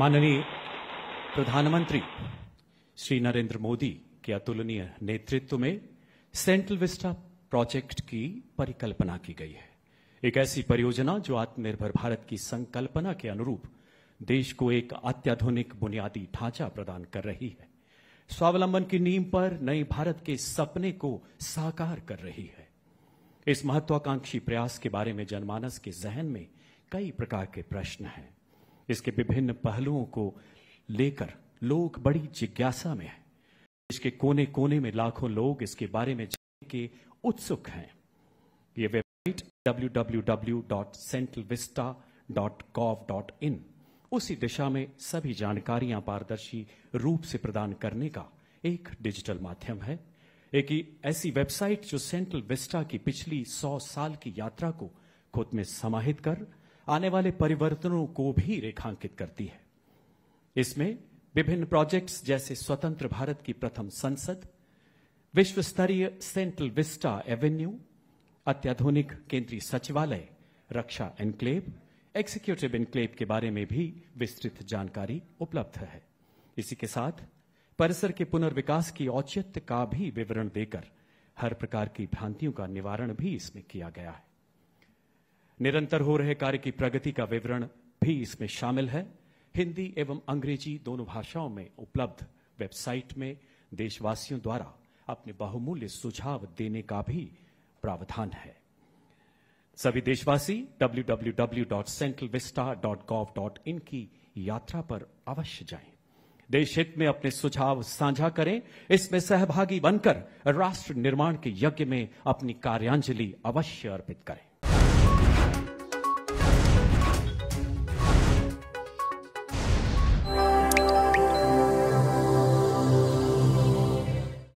माननीय प्रधानमंत्री श्री नरेंद्र मोदी के अतुलनीय नेतृत्व में सेंट्रल विस्टा प्रोजेक्ट की परिकल्पना की गई है एक ऐसी परियोजना जो आत्मनिर्भर भारत की संकल्पना के अनुरूप देश को एक अत्याधुनिक बुनियादी ढांचा प्रदान कर रही है स्वावलंबन की नींव पर नए भारत के सपने को साकार कर रही है इस महत्वाकांक्षी प्रयास के बारे में जनमानस के जहन में कई प्रकार के प्रश्न हैं इसके विभिन्न पहलुओं को लेकर लोग बड़ी जिज्ञासा में हैं इसके कोने कोने में लाखों लोग इसके बारे में जानने के उत्सुक हैं ये वेबसाइट www.centralvista.gov.in उसी दिशा में सभी जानकारियां पारदर्शी रूप से प्रदान करने का एक डिजिटल माध्यम है एक ही ऐसी वेबसाइट जो सेंट्रल विस्टा की पिछली सौ साल की यात्रा को खुद में समाहित कर आने वाले परिवर्तनों को भी रेखांकित करती है इसमें विभिन्न प्रोजेक्ट्स जैसे स्वतंत्र भारत की प्रथम संसद विश्व स्तरीय सेंट्रल विस्टा एवेन्यू अत्याधुनिक केंद्रीय सचिवालय रक्षा एनक्लेव एक्सिक्यूटिव एनक्लेव के बारे में भी विस्तृत जानकारी उपलब्ध है इसी के साथ परिसर के पुनर्विकास की औचित्य का भी विवरण देकर हर प्रकार की भ्रांतियों का निवारण भी इसमें किया गया है निरंतर हो रहे कार्य की प्रगति का विवरण भी इसमें शामिल है हिंदी एवं अंग्रेजी दोनों भाषाओं में उपलब्ध वेबसाइट में देशवासियों द्वारा अपने बहुमूल्य सुझाव देने का भी प्रावधान है सभी देशवासी www.centralvista.gov.in की यात्रा पर अवश्य जाएं। देश हित में अपने सुझाव साझा करें इसमें सहभागी बनकर राष्ट्र निर्माण के यज्ञ में अपनी कार्यांजलि अवश्य अर्पित करें